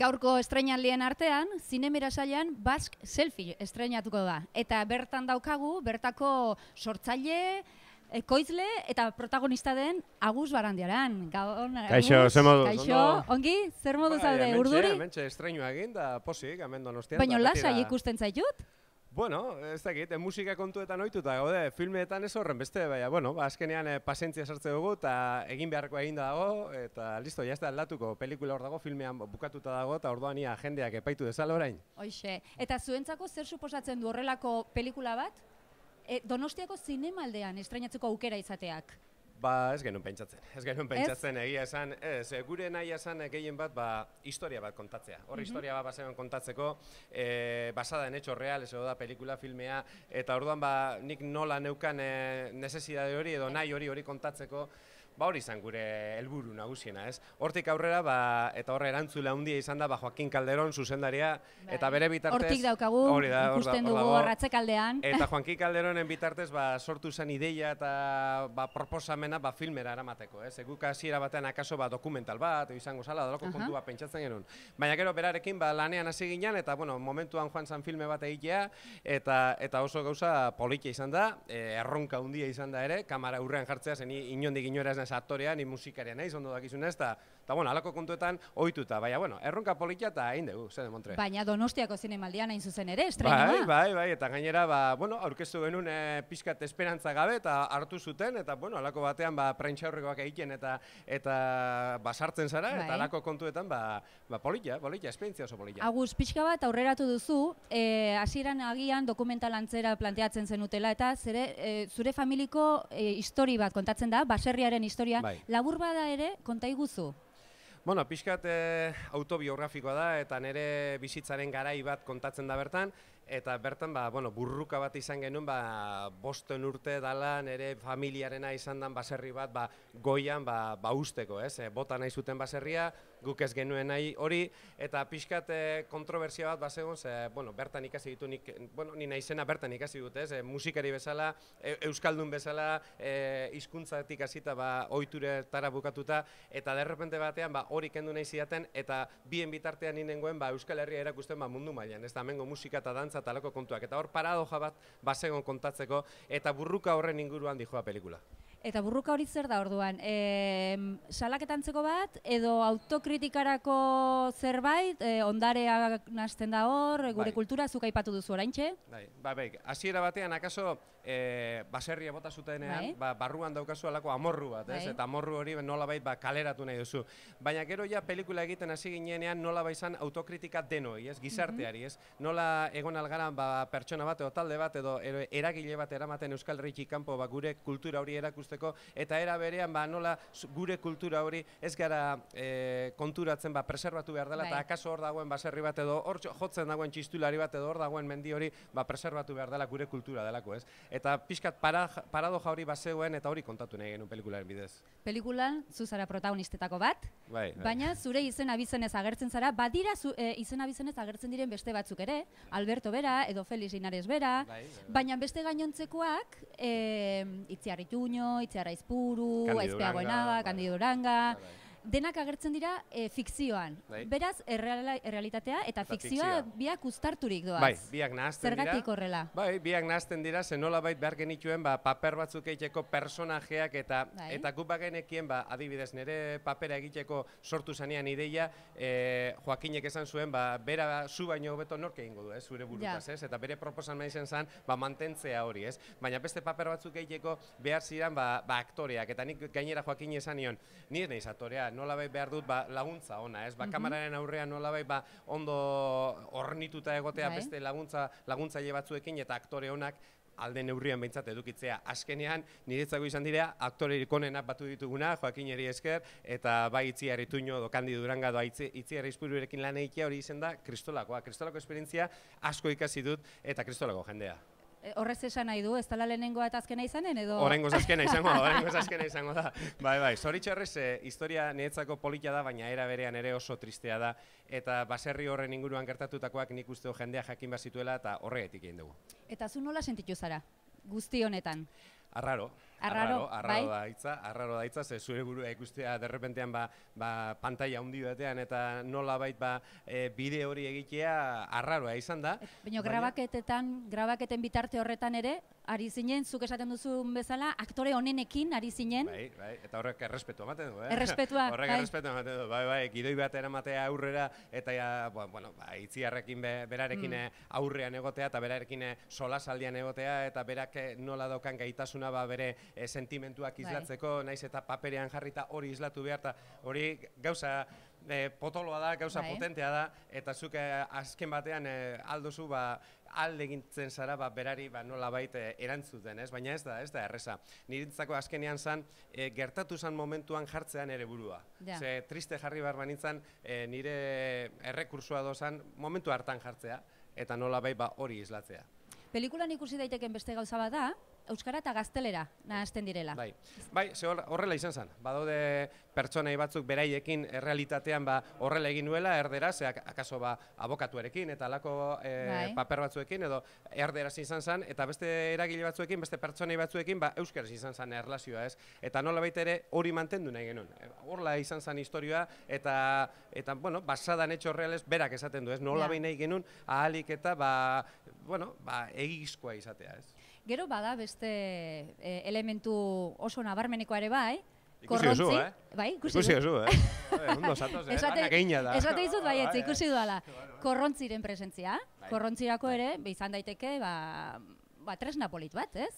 Gaurko estrenaldien artean, zinemera saian bask Selfie estrenatuko da. Eta bertan daukagu, bertako sortzaile, ekoizle eta protagonista den Agus Barandiaran. Kaixo, zer modu? Kaixo, ongi, zer modu bai, zaude, urduri? Hementxe, estrenua egin da posik, Baina lasai ikusten zaitut? Bueno, ez dakit, eh, musika kontuetan oituta gaude, filmeetan ez horren beste, baina, bueno, ba, azkenean e, eh, pasentzia sartze dugu, eta egin beharko egin dago, eta listo, jazte aldatuko, pelikula hor dago, filmean bukatuta dago, eta orduan ia jendeak epaitu dezala orain. Hoxe, eta zuentzako zer suposatzen du horrelako pelikula bat? E, donostiako zinemaldean estrainatzeko aukera izateak? Ba, ez genuen pentsatzen. Ez genuen pentsatzen egia esan, ez, e, gure nahi esan gehien bat, ba, historia bat kontatzea. Hor historia bat basen kontatzeko, e, basada en etxo real, ez da, pelikula, filmea, eta orduan, ba, nik nola neukan e, hori, edo nahi hori hori kontatzeko, ba hori izan gure helburu nagusiena, ez? Hortik aurrera ba, eta horre erantzule handia izan da ba Joaquin Calderon zuzendaria bai. eta bere bitartez Hortik daukagu hori dugu Arratsa Kaldean. Eta Joaquin Calderonen bitartez ba, sortu zen ideia eta ba, proposamena ba filmera eramateko, ez? Guk hasiera batean akaso ba dokumental bat o izango sala delako uh -huh. kontua pentsatzen genuen. Baina gero berarekin ba lanean hasi ginian eta bueno, momentuan Juan San filme bat egitea eta eta oso gauza polita izan da, eh, erronka handia izan da ere, kamera aurrean jartzea zen inondik inora naiz aktorea, ni musikaria naiz, ondo dakizuna ez, eta, bueno, alako kontuetan ohituta, baina, bueno, erronka politia eta hain dugu, zen montre. Baina donostiako zinemaldian hain zuzen ere, estrena. Bai, bai, bai, eta gainera, ba, bueno, aurkeztu genuen e, pixkat esperantza gabe, eta hartu zuten, eta, bueno, alako batean, ba, prentxaurrekoak egiten, eta, eta, basartzen zara, eta bai. alako kontuetan, ba, ba, politia, politia, esperientzia oso politia. Agus, pixka bat aurreratu duzu, e, agian agian dokumentalantzera planteatzen utela, eta zere, eh, zure familiko e, histori bat kontatzen da, baserriaren historia. Bai. Labur ere, konta iguzu. Bueno, pixkat e, autobiografikoa da, eta nire bizitzaren garai bat kontatzen da bertan, eta bertan, ba, bueno, burruka bat izan genuen, ba, bosten urte dala, nire familiarena izan den baserri bat, ba, goian, ba, ba usteko, ez? Eh, bota nahi zuten baserria, guk ez genuen nahi hori, eta pixkat e, eh, kontroversia bat bat ze, bueno, bertan ikasi ditu, nik, bueno, nina izena bertan ikasi dut, ez, e, musikari bezala, euskaldun bezala, e, eh, izkuntzatik hasita ba, oiture bukatuta, eta derrepente batean, ba, hori kendu nahi ziaten, eta bien bitartean inengoen, ba, Euskal Herria erakusten, ba, mundu mailan ez da, mengo musika eta dantza talako kontuak, eta hor paradoja bat bat kontatzeko, eta burruka horren inguruan dijoa pelikula. Eta burruka hori zer da orduan? E, salaketantzeko bat edo autokritikarako zerbait, e, eh, ondarea nazten da hor, gure bai. kultura aipatu duzu txe Bai, bai, bai. Hasiera batean akaso e, eh, baserria bota zutenean, bai. ba, barruan daukazu alako amorru bat, ez? Bai. Eta amorru hori nola bai ba, kaleratu nahi duzu. Baina gero ja pelikula egiten hasi ginenean nola bai zan autokritika denoi, ez? Gizarteari, mhm. ez? Nola egon algaran ba, pertsona bat edo talde bat edo eragile bat eramaten Euskal Ritxikampo, ba, gure kultura hori erakusten ikusteko eta era berean ba nola gure kultura hori ez gara eh, konturatzen ba preserbatu behar dela eta bai. akaso hor dagoen baserri bat edo hor jotzen dagoen txistulari bat edo hor dagoen mendi hori ba preserbatu behar dela gure kultura delako, ez? Eta pixkat paradoja hori baseuen eta hori kontatu nahi genuen pelikularen bidez. Pelikulan zu zara protagonistetako bat, bai, baina zure izena bizenez agertzen zara, badira zu, eh, izena bizenez agertzen diren beste batzuk ere, Alberto Bera edo Felix Inares Bera, bai, bai, baina beste gainontzekoak, e, eh, Itziarri Itxarraizpuru, Aizpea Buenaga, Candido denak agertzen dira e, fikzioan. Bai. Beraz, erreala, errealitatea eta, fikzioa biak uztarturik doaz. Bai, biak nahazten Zergatik dira. Zergatik horrela. Bai, biak nahazten dira, zen nola bait behar genituen ba, paper batzuk egiteko personajeak eta bai. eta gu bagenekien, ba, adibidez, nire papera egiteko sortu zanean ideia, e, eh, Joakinek esan zuen, ba, bera zu baino hobeto nork egingo du, ez, eh, zure burutaz, ja. Eta bere proposan maizen zan, ba, mantentzea hori, ez? Baina beste paper batzuk egiteko behar ziren, ba, ba aktoreak, eta nik gainera Joakine esan nion, nire neiz aktorea, nola bai behar dut ba, laguntza ona, ez? Ba, mhm. kameraren aurrean nola bai ba, ondo hornituta egotea bai. beste laguntza, laguntzaile batzuekin eta aktore honak alde neurrian behintzat edukitzea. Azkenean, niretzago izan direa aktore ikonenak batu dituguna, Joakin Eri Esker, eta bai itziar ituño, dokandi duranga, doa itziar izpururekin lan egitea hori izen da, kristolakoa. Kristolako esperientzia asko ikasi dut, eta kristolako jendea. Eh, horrez esan nahi du, ez tala lehenengoa eta azkena izanen edo... Horrengo azkena izango da, horrengo izango da. Bai, bai, zoritxarrez, eh, historia niretzako polita da, baina era berean ere oso tristea da. Eta baserri horren inguruan gertatutakoak nik usteo jendea jakin bazituela eta horregatik egin dugu. Eta zu nola sentitu zara, guzti honetan? Arraro arraro, arraro bai? daitza, arraro daitza, ze zure burua ikustea derrepentean ba, ba pantaila handi batean eta nola bait ba e, bide hori egitea arraroa izan da. Baina grabaketetan, grabaketen bitarte horretan ere, ari zinen, zuk esaten duzu bezala, aktore honenekin ari zinen. Bai, bai, eta horrek errespetu ematen du, eh? Errespetua, horrek bai. errespetua errespetu ematen du, bai, bai, gidoi bat eramatea aurrera, eta, ja, bueno, ba, itziarrekin be, berarekin mm. aurrean egotea, eta berarekin solasaldian egotea, eta berak eh, nola daukan gaitasuna, ba, bere e, eh, sentimentuak bai. islatzeko, naiz eta paperean jarrita hori islatu beharta, hori gauza eh, potoloa da, gauza bai. potentea da, eta zuk eh, azken batean e, aldozu ba, alde gintzen zara ba, berari ba, nola baita erantzuten, ez? baina ez da, ez da erresa. Niritzako azkenean zan, e, gertatu zan momentuan jartzean ere burua. Ja. triste jarri behar banintzen, e, nire errekursua dozan momentu hartan jartzea, eta nola ba, hori islatzea. Pelikulan ikusi daiteken beste gauza bat da, euskara eta gaztelera nahazten direla. Bai, bai horrela izan zen, badaude pertsonei batzuk beraiekin errealitatean eh, ba, horrela egin duela, erderaz, ze akaso ba, abokatuarekin eta alako eh, bai. paper batzuekin edo erdera izan zen, eta beste eragile batzuekin, beste pertsonei batzuekin ba, euskaraz izan zen erlazioa ez, eta nola ere hori mantendu nahi genuen. Eh, Horla izan zen historioa eta, eta bueno, basadan etxo horrealez berak esaten du ez, nola ja. nahi genuen ahalik eta ba, bueno, ba, egizkoa izatea ez. Gero bada beste eh, elementu oso nabarmenikoa ere bai. Korrotzi, eh? bai, ikusi, ikusi duzu, eh? Bai, ondo zatoz, eh? Esate izut, bai, etzi, ikusi duala. Korrontziren presentzia, bai. korrontzirako bai. ere, izan daiteke, ba, ba, tres napolit bat, ez?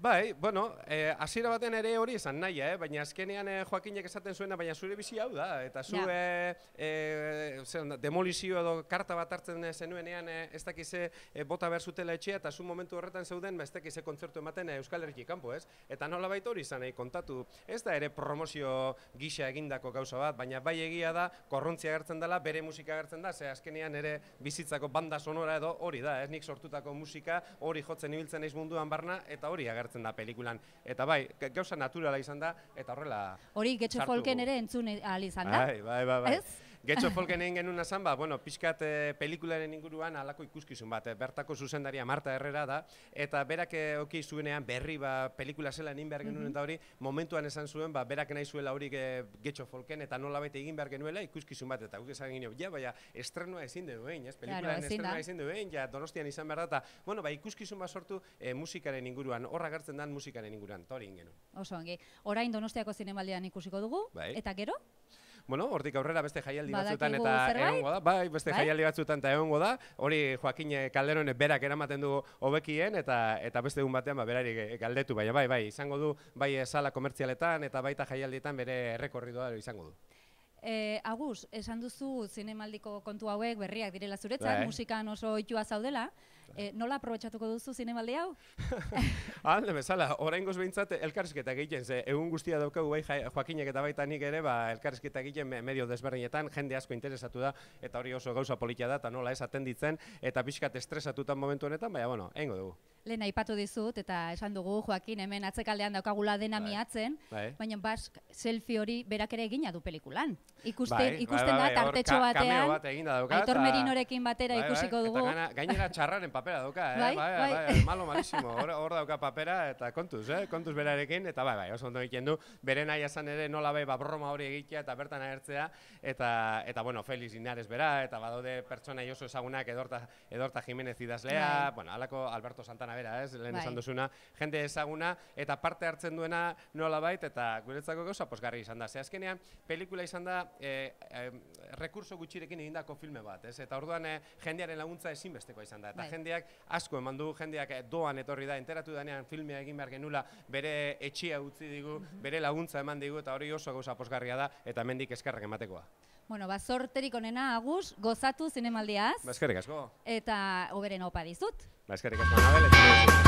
Bai, bueno, eh, hasiera baten ere hori izan nahi, eh? baina azkenean eh, esaten zuena, baina zure bizi hau da, eta zure eh, eh zen, demolizio edo karta bat hartzen zenuenean e, ez dakize e, eh, bota behar zutela etxea eta zun momentu horretan zeuden ba, ez dakize kontzertu ematen e, Euskal Herriki kanpo ez? Eta nola baita hori izan e, kontatu, ez da ere promozio gisa egindako gauza bat, baina bai egia da korrontzia gertzen dela, bere musika gertzen da, ze azkenean ere bizitzako banda sonora edo hori da, ez nik sortutako musika hori jotzen ibiltzen naiz munduan barna eta hori agertzen da pelikulan. Eta bai, gauza naturala izan da eta horrela Hori getxo Folken ere entzun ahal izan da. Bai, bai, bai. bai. Getxo folken egin genuen azan, ba, bueno, pixkat eh, pelikularen inguruan alako ikuskizun bat, eh, bertako zuzendaria Marta Herrera da, eta berak e, zuenean berri ba, pelikula zela egin behar genuen mhm. eta hori, momentuan esan zuen, ba, berak nahi zuela hori getxo folken, eta nola egin behar genuela ikuskizun bat, eta guk esan gineo, ja, baina, estrenua ezin dugu egin, ez, pelikularen claro, estrenua ezin dugu egin, ja, donostian izan behar da, eta, bueno, ba, ikuskizun bat sortu musikaren inguruan, horra gertzen dan musikaren inguruan, tori ingenu. Oso, ongi, orain donostiako zinemaldian ikusiko dugu, bai. eta gero? bueno, hortik aurrera beste jaialdi batzuetan eta egongo da. Bai, beste bai? jaialdi batzuetan eta egongo da. Hori Joaquin Calderon berak eramaten du hobekien eta eta beste egun batean ba berari galdetu baina bai, bai, izango du bai eh, sala komertzialetan eta baita jaialdietan bere errekorridoa izango du. E, Agus, esan duzu zinemaldiko kontu hauek berriak direla zuretzat, bai. musikan oso itua zaudela, E, nola aprobetsatuko duzu zinemaldi hau? Alde bezala, orain goz behintzat elkarrizketa egiten, ze egun guztia daukagu bai Joakinek eta baita nik ere, ba, elkarrizketa egiten medio desberdinetan, jende asko interesatu da, eta hori oso gauza politia da, eta nola ez atenditzen, eta pixkat estresatutan momentu honetan, baina bueno, ehingo dugu. Lehen aipatu dizut eta esan dugu Joakin hemen atzekaldean daukagula dena bai. miatzen, bai. baina bask selfie hori berak ere egina du pelikulan. Ikusten, bai, Ikusten bai, bai, da tartetxo batean, bat dauka, aitor batera ikusiko dugu. Gainera txarraren papera dauka, eh? bai, bai, malo malisimo, hor, dauka papera eta kontuz, eh? kontuz berarekin, eta bai, bai, oso ondo egiten du, bere nahi ere nola bai, babroma hori egitea eta bertan agertzea, eta, eta bueno, Feliz Inares bera, eta badaude pertsona oso ezagunak edorta, edorta Jimenez idazlea, bai. bueno, alako Alberto Santana bera, ez, lehen bai. esan duzuna, jende ezaguna, eta parte hartzen duena nola bait, eta guretzako gauza posgarri izan da. Ze azkenean, pelikula izan da, e, eh, e, eh, rekurso gutxirekin egindako filme bat, ez, eta orduan e, jendearen laguntza ezinbesteko izan da. Eta bai. jendeak, asko eman du, jendeak doan etorri da, enteratu danean filmea egin behar genula, bere etxia utzi digu, bere laguntza eman digu, eta hori oso gauza posgarria da, eta mendik eskarrak ematekoa. Bueno, ba, sorterik onena, Agus, gozatu zinemaldiaz. Ba, eskerrik asko. Eta, oberen opa dizut. Ba, eskerrik asko, Anabel, eskerrik asko.